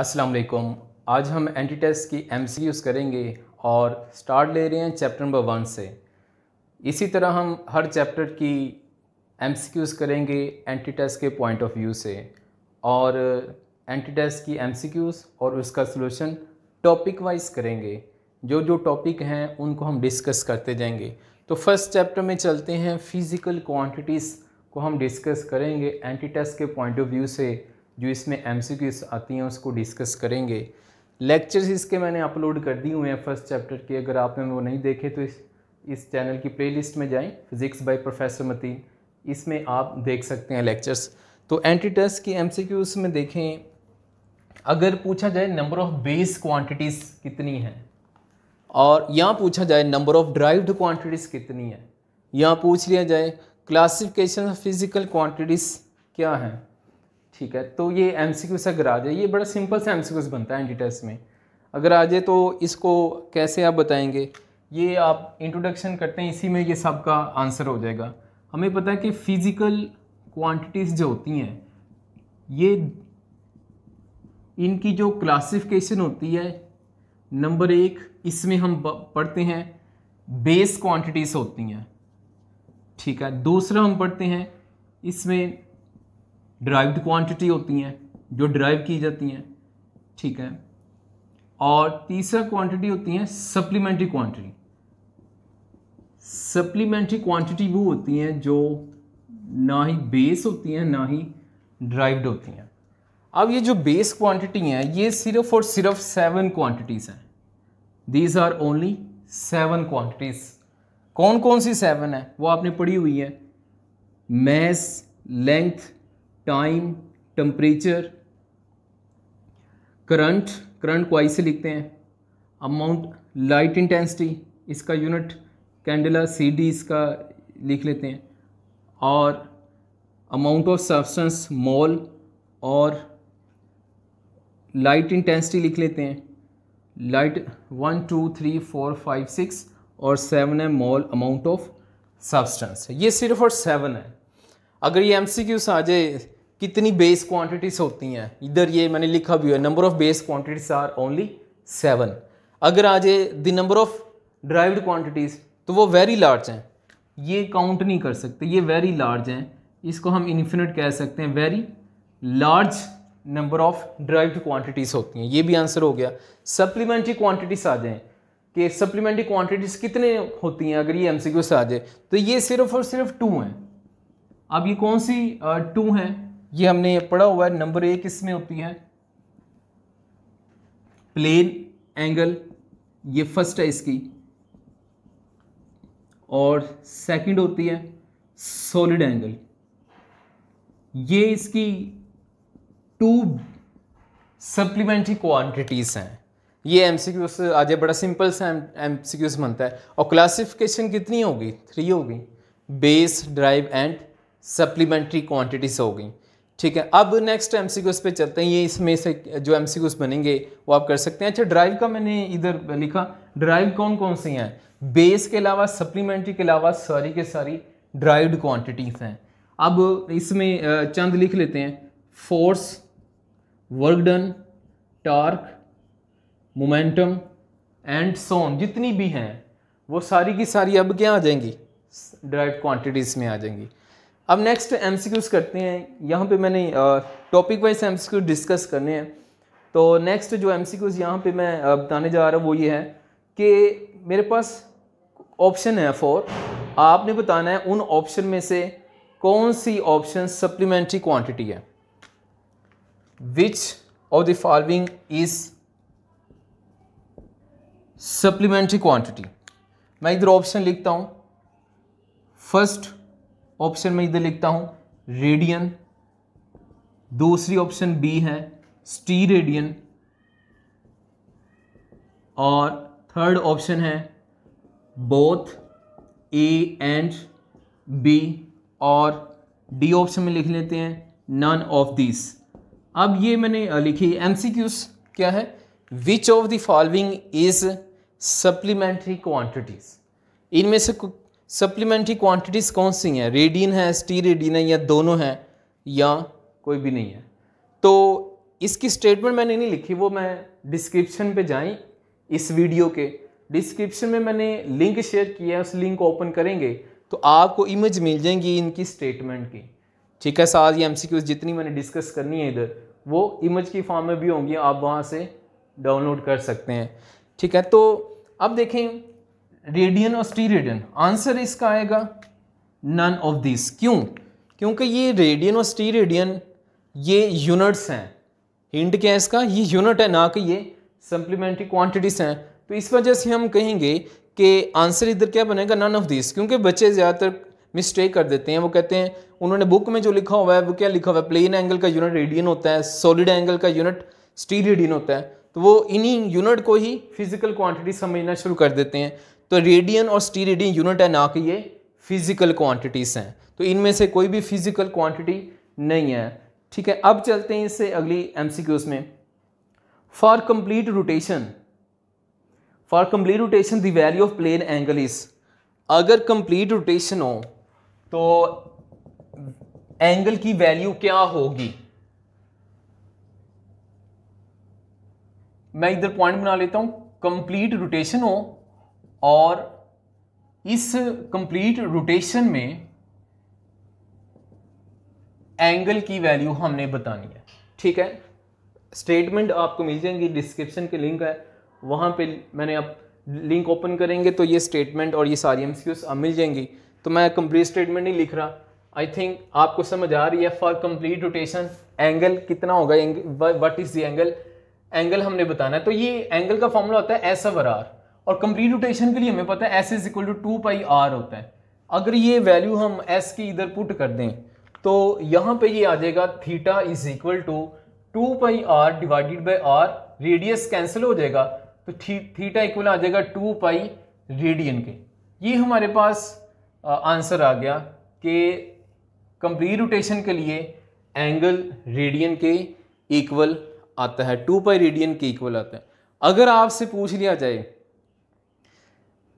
अस्सलाम वालेकुम आज हम एंटी टेस्ट की एम करेंगे और स्टार्ट ले रहे हैं चैप्टर नंबर वन से इसी तरह हम हर चैप्टर की एम करेंगे एंटी टेस्ट के पॉइंट ऑफ व्यू से और एंटी टेस्ट की एम और उसका सलूशन टॉपिक वाइज करेंगे जो जो टॉपिक हैं उनको हम डिस्कस करते जाएंगे तो फर्स्ट चैप्टर में चलते हैं फिज़िकल क्वान्टिटीज़ को हम डिस्कस करेंगे एंटी टेस्ट के पॉइंट ऑफ व्यू से जो इसमें एम आती हैं उसको डिस्कस करेंगे लेक्चर्स इसके मैंने अपलोड कर दिए हुए हैं फर्स्ट चैप्टर के अगर आपने वो नहीं देखे तो इस इस चैनल की प्लेलिस्ट में जाएं फिज़िक्स बाय प्रोफेसर मतीन इसमें आप देख सकते हैं लेक्चर्स तो एंटी टेस्ट की एम में देखें अगर पूछा जाए नंबर ऑफ़ बेस क्वान्टिटीज़ कितनी हैं और यहाँ पूछा जाए नंबर ऑफ़ ड्राइव्ड क्वान्टिटीज़ कितनी है यहाँ पूछ लिया जाए क्लासिफिकेशन ऑफ फिज़िकल क्वान्टिटीज़ क्या हैं ठीक है तो ये एम सी क्यूस से अगर आ जाए ये बड़ा सिंपल सा एम सी क्यूस बनता है एंटी टेस्ट में अगर आ जाए तो इसको कैसे आप बताएंगे ये आप इंट्रोडक्शन करते हैं इसी में ये सब का आंसर हो जाएगा हमें पता है कि फिज़िकल क्वांटिटीज़ जो होती हैं ये इनकी जो क्लासिफिकेशन होती है नंबर एक इसमें हम पढ़ते हैं बेस क्वांटिटीज़ होती हैं ठीक है दूसरा हम पढ़ते हैं इसमें ड्राइव्ड क्वांटिटी होती हैं जो ड्राइव की जाती हैं ठीक है और तीसरा क्वांटिटी होती हैं सप्लीमेंट्री क्वांटिटी सप्लीमेंट्री क्वांटिटी वो होती हैं जो ना ही बेस होती हैं ना ही ड्राइव्ड होती हैं अब ये जो बेस क्वांटिटी हैं ये सिर्फ और सिर्फ सेवन क्वांटिटीज़ हैं these are only seven quantities कौन कौन सी सेवन है वो आपने पढ़ी हुई है mass length time temperature current current को आई से लिखते हैं अमाउंट लाइट इंटेंसिटी इसका यूनिट कैंडला सी डी इसका लिख लेते हैं और अमाउंट ऑफ सब्सटेंस मॉल और लाइट इंटेंसिटी लिख लेते हैं light one two three four five six और सेवन है मॉल अमाउंट ऑफ सब्सटेंस ये सिर्फ और सेवन है अगर ये एम सी क्यूज आ जाए कितनी बेस क्वांटिटीज़ होती हैं इधर ये मैंने लिखा भी है number of base quantities are only seven अगर आ जाए the number of derived quantities तो वो वेरी लार्ज हैं ये काउंट नहीं कर सकते ये वेरी लार्ज हैं इसको हम इन्फिनिट कह सकते हैं very large number of derived quantities होती हैं ये भी आंसर हो गया सप्लीमेंट्री क्वांटिटीज़ आ जाएँ कि सप्लीमेंट्री क्वांटिटीज़ कितने होती हैं अगर ये एम सी क्यू से आ जाए तो ये सिर्फ और सिर्फ टू हैं अब ये कौन सी टू हैं ये हमने पढ़ा हुआ है नंबर एक इसमें होती है प्लेन एंगल ये फर्स्ट है इसकी और सेकंड होती है सॉलिड एंगल ये इसकी टू सप्लीमेंट्री क्वांटिटीज़ हैं ये एम से आज बड़ा सिंपल सा एम सी से बनता है और क्लासिफिकेशन कितनी होगी थ्री होगी base derive and supplementary quantities होगी ठीक है अब नेक्स्ट एम सी पे चलते हैं ये इसमें से जो एम सी बनेंगे वो आप कर सकते हैं अच्छा ड्राइव का मैंने इधर लिखा ड्राइव कौन कौन सी हैं बेस के अलावा सप्लीमेंट्री के अलावा सारी के सारी ड्राइव्ड क्वांटिटीज़ हैं अब इसमें चंद लिख लेते हैं force work done torque momentum and so on जितनी भी हैं वो सारी की सारी अब क्या आ जाएंगी ड्राइव क्वांटिटीज़ में आ जाएंगी अब नेक्स्ट एम करते हैं यहाँ पे मैंने टॉपिक वाइज एम डिस्कस करने हैं तो नेक्स्ट जो एम सी क्यूज़ यहाँ पर मैं बताने जा रहा हूँ वो ये है कि मेरे पास ऑप्शन है फोर आपने बताना है उन ऑप्शन में से कौन सी ऑप्शन सप्लीमेंट्री क्वांटिटी है which of the following is supplementary quantity मैं इधर ऑप्शन लिखता हूँ फर्स्ट ऑप्शन में इधर लिखता हूं रेडियन दूसरी ऑप्शन बी है स्टी रेडियन और थर्ड ऑप्शन है बोथ ए एंड बी और डी ऑप्शन में लिख लेते हैं नन ऑफ दिस अब ये मैंने लिखी एम सी क्यूज क्या है which of the following is supplementary quantities इनमें से सप्लीमेंट्री क्वांटिटीज़ कौन सी हैं रेडिन है स्टी स्टीरेडिन है या दोनों हैं या कोई भी नहीं है तो इसकी स्टेटमेंट मैंने नहीं लिखी वो मैं डिस्क्रिप्शन पे जाएं इस वीडियो के डिस्क्रिप्शन में मैंने लिंक शेयर किया है उस लिंक को ओपन करेंगे तो आपको इमेज मिल जाएंगी इनकी स्टेटमेंट की ठीक है सारी एम जितनी मैंने डिस्कस करनी है इधर वो इमेज की फॉर्म में भी होंगी आप वहाँ से डाउनलोड कर सकते हैं ठीक है तो अब देखें रेडियन और स्टी रेडियन आंसर इसका आएगा नन ऑफ दिस क्यों क्योंकि ये रेडियन और स्टी रेडियन ये यूनिट्स हैं हिंट क्या है इसका ये यूनिट है ना कि ये सप्लीमेंट्री क्वांटिटीज़ हैं तो इस वजह से हम कहेंगे कि आंसर इधर क्या बनेगा नन ऑफ दिस क्योंकि बच्चे ज़्यादातर मिस्टेक कर देते हैं वो कहते हैं उन्होंने बुक में जो लिखा हुआ है वो क्या लिखा हुआ है प्लेन एंगल का यूनिट रेडियन होता है सॉलिड एंगल का यूनिट स्टी रेडियन होता है तो वो इन्हीं यूनिट को ही फिजिकल क्वांटिटी समझना शुरू कर देते हैं तो रेडियन और रेडियन यूनिट है ना कि ये फिज़िकल क्वांटिटीज़ हैं तो इनमें से कोई भी फिज़िकल क्वांटिटी नहीं है ठीक है अब चलते हैं इससे अगली एम में for complete rotation for complete rotation the value of plane angle is अगर कंप्लीट रोटेशन हो तो एंगल की वैल्यू क्या होगी मैं इधर पॉइंट बना लेता हूं कंप्लीट रोटेशन हो और इस कंप्लीट रोटेशन में एंगल की वैल्यू हमने बतानी है ठीक है स्टेटमेंट आपको मिल जाएंगी डिस्क्रिप्शन के लिंक है वहाँ पे मैंने आप लिंक ओपन करेंगे तो ये स्टेटमेंट और ये सारी एम आप मिल जाएंगी तो मैं कंप्लीट स्टेटमेंट नहीं लिख रहा आई थिंक आपको समझ आ रही है फॉर कंप्लीट रोटेशन एंगल कितना होगा what is the angle angle हमने बताना है तो ये एंगल का फॉर्मूला होता है एस एवर आर और कंप्लीट रोटेशन के लिए हमें पता है S is equal to two pi R होता है अगर ये वैल्यू हम एस के इधर पुट कर दें तो यहाँ पे ये आ जाएगा theta is equal to two pi R divided by R radius cancel हो जाएगा तो थी, थीटा इक्वल आ जाएगा टू पाई रेडियन के ये हमारे पास आंसर आ गया कि कंप्लीट रोटेशन के लिए एंगल रेडियन के इक्वल आता है टू पाई रेडियन के इक्वल आता है अगर आपसे पूछ लिया जाए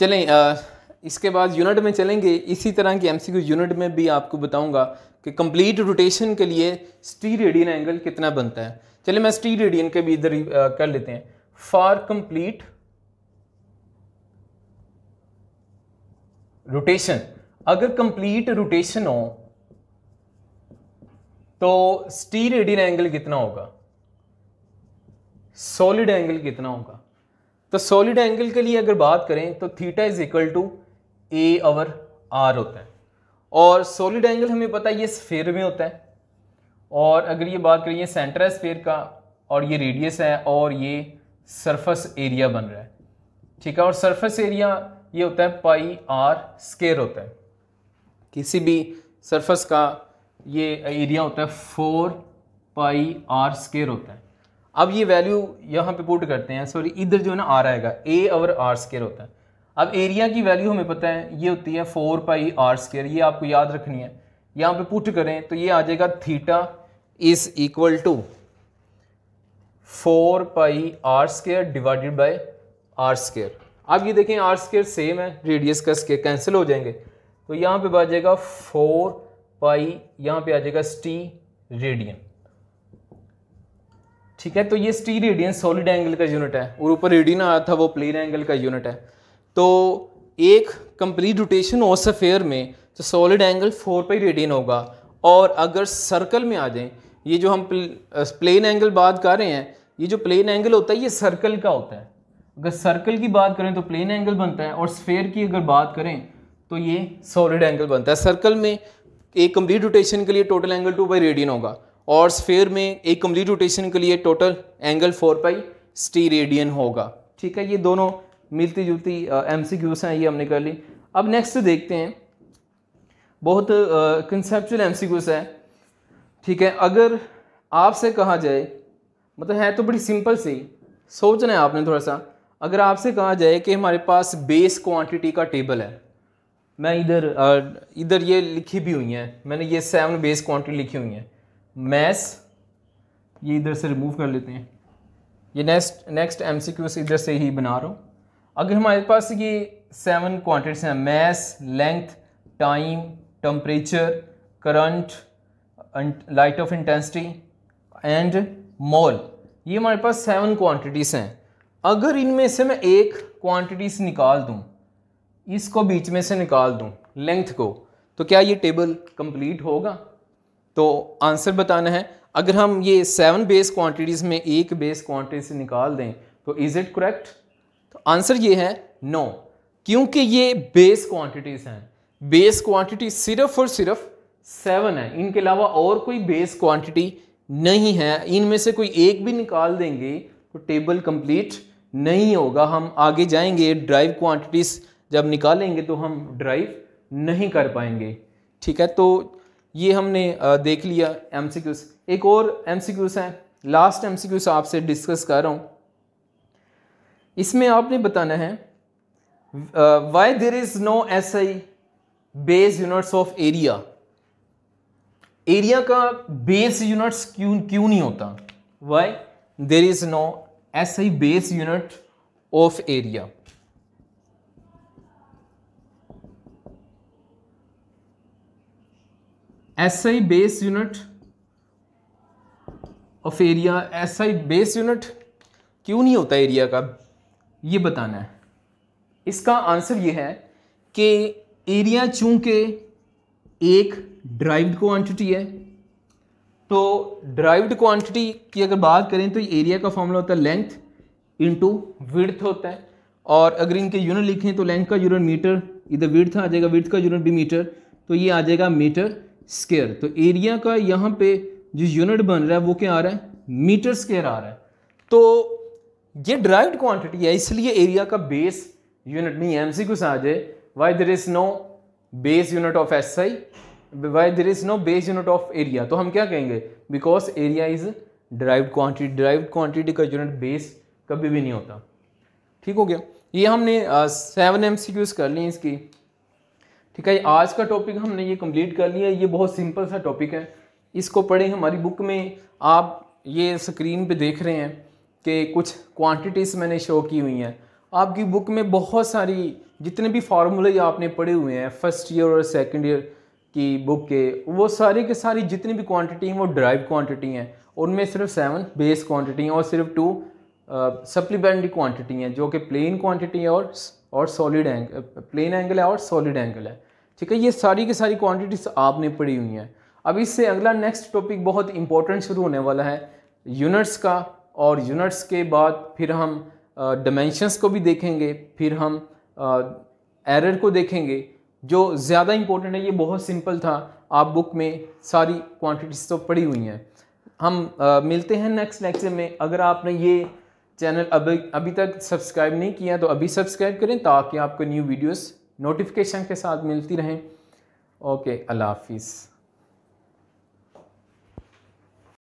चलें आ, इसके बाद यूनिट में चलेंगे इसी तरह की एमसीक्यू यूनिट में भी आपको बताऊंगा कि कंप्लीट रोटेशन के लिए स्टी रेडियन एंगल कितना बनता है चलिए मैं स्टी रेडियन के भी इधर कर लेते हैं फॉर कंप्लीट रोटेशन अगर कंप्लीट रोटेशन हो तो स्टी रेडियन एंगल कितना होगा सॉलिड एंगल कितना होगा तो सॉलिड एंगल के लिए अगर बात करें तो theta is equal to A over R होता है और सॉलिड एंगल हमें पता है ये स्फेयर में होता है और अगर ये बात करें ये सेंटर है स्फेयर का और ये रेडियस है और ये सरफेस एरिया बन रहा है ठीक है और सरफेस एरिया ये होता है पाई आर स्केयर होता है किसी भी सरफेस का ये एरिया होता है फोर पाई आर स्केयर होता है अब ये वैल्यू यहाँ पे पुट करते हैं सॉरी इधर जो है ना आर आएगा ए और आर स्केयर होता है अब एरिया की वैल्यू हमें पता है ये होती है फोर पाई आर स्केयर ये आपको याद रखनी है यहाँ पे पुट करें तो ये आ जाएगा theta is equal to four pi R square divided by R square अब ये देखें आर स्केयर सेम है रेडियस का स्केयर कैंसिल हो जाएंगे तो यहाँ पे आ जाएगा फोर पाई यहाँ पे आ जाएगा स्टी रेडियन ठीक है तो ये स्टी रेडियन सॉलिड एंगल का यूनिट है और ऊपर रेडियन आया था वो प्लेन एंगल का यूनिट है तो एक कंप्लीट रोटेशन सफेयर में तो solid angle four pi radian होगा और अगर सर्कल में आ जाए ये जो हम प्लेन एंगल बात कर रहे हैं ये जो प्लेन एंगल होता है ये सर्कल का होता है अगर सर्कल की बात करें तो प्लेन एंगल बनता है और स्फेयर की अगर बात करें तो ये सॉलिड एंगल बनता है सर्कल में एक कंप्लीट रोटेशन के लिए total angle two pi radian होगा और स्फेयर में एक कम्प्लीट रोटेशन के लिए टोटल एंगल फोर पाई स्टी रेडियन होगा ठीक है ये दोनों मिलती जुलती एम सी क्यूज हैं ये हमने कर ली अब नेक्स्ट देखते हैं बहुत कंसेप्चुअल एम सी क्यूज है ठीक है अगर आपसे कहा जाए मतलब है तो बड़ी सिंपल सी सोचना है आपने थोड़ा सा अगर आपसे कहा जाए कि हमारे पास बेस क्वांटिटी का टेबल है मैं इधर इधर ये लिखी भी हुई हैं मैंने ये सेवन बेस क्वांटिटी लिखी हुई हैं मैस ये इधर से रिमूव कर लेते हैं ये next next M C Qs इधर से ही बना रहा हूँ अगर हमारे पास ये सेवन क्वान्टिट्स हैं mass length time temperature current light of intensity and mole ये हमारे पास सेवन क्वांटिटीज़ हैं अगर इनमें से मैं एक क्वांटिटी से निकाल दूँ इसको बीच में से निकाल दूँ लेंथ को तो क्या ये टेबल कंप्लीट होगा तो आंसर बताना है अगर हम ये सेवन बेस क्वांटिटीज़ में एक बेस क्वांटिटी से निकाल दें तो इज़ इट करेक्ट तो आंसर ये है नो क्योंकि ये बेस क्वांटिटीज़ हैं बेस क्वांटिटी सिर्फ और सिर्फ सेवन है इनके अलावा और कोई बेस क्वांटिटी नहीं है इनमें से कोई एक भी निकाल देंगे तो टेबल कंप्लीट नहीं होगा हम आगे जाएंगे ड्राइव क्वांटिटीज़ जब निकालेंगे तो हम ड्राइव नहीं कर पाएंगे ठीक है तो ये हमने देख लिया एम सी एक और एम सी हैं लास्ट एम सी आपसे डिस्कस कर रहा हूँ इसमें आपने बताना है why there is no S I base units of area area का बेस यूनिट्स क्यों क्यों नहीं होता why there is no S I base unit of area S I base unit of area S I base unit क्यों नहीं होता area का ये बताना है इसका आंसर ये है कि एरिया चूंकि एक ड्राइव्ड क्वांटिटी है तो ड्राइव्ड क्वांटिटी की अगर बात करें तो एरिया का फॉर्मूला होता है लेंथ इनटू विड्थ होता है और अगर इनके यूनिट लिखें तो लेंथ का यूनिट मीटर इधर विड्थ आ जाएगा विड्थ का यूनिट भी मीटर तो ये आ जाएगा मीटर स्केयर तो एरिया का यहाँ पे जो यूनिट बन रहा है वो क्या आ रहा है मीटर स्केयर आ रहा है तो ये ड्राइव्ड क्वांटिटी है इसलिए एरिया का बेस यूनिट नहीं एम सी कुछ आ जाए why there is no base unit of S I why there is no base unit of area तो हम क्या कहेंगे because area is derived quantity derived quantity का यूनिट बेस कभी भी नहीं होता ठीक हो गया ये हमने सेवन एम सी यूज़ कर ली इसकी ठीक है आज का टॉपिक हमने ये कंप्लीट कर लिया ये बहुत सिंपल सा टॉपिक है इसको पढ़े हमारी बुक में आप ये स्क्रीन पे देख रहे हैं कि कुछ क्वांटिटीज़ मैंने शो की हुई हैं आपकी बुक में बहुत सारी जितने भी फार्मूले आपने पढ़े हुए हैं फर्स्ट ईयर और सेकंड ईयर की बुक के वो सारे के सारी जितनी भी क्वांटिटी हैं वो ड्राइव क्वांटिटी हैं उनमें सिर्फ सेवन बेस क्वांटिटी हैं और सिर्फ टू सप्लीमेंट्री क्वांटिटी हैं जो कि प्लेन क्वांटिटी है और और सॉलिड एंगल प्लेन एंगल है और सॉलिड एंगल है ठीक है ये सारी की सारी क्वांटिटीज़ आपने पढ़ी हुई हैं अब इससे अगला नेक्स्ट टॉपिक बहुत इंपॉर्टेंट शुरू होने वाला है यूनिट्स का और यूनिट्स के बाद फिर हम डमेंशंस को भी देखेंगे फिर हम एरर को देखेंगे जो ज़्यादा इम्पोर्टेंट है ये बहुत सिंपल था आप बुक में सारी क्वांटिटीज़ तो पढ़ी हुई हैं हम आ, मिलते हैं नेक्स्ट लेक्चर में अगर आपने ये चैनल अभी अभी तक सब्सक्राइब नहीं किया तो अभी सब्सक्राइब करें ताकि आपको न्यू वीडियोस नोटिफिकेशन के साथ मिलती रहें ओके अल्लाह हाफिज़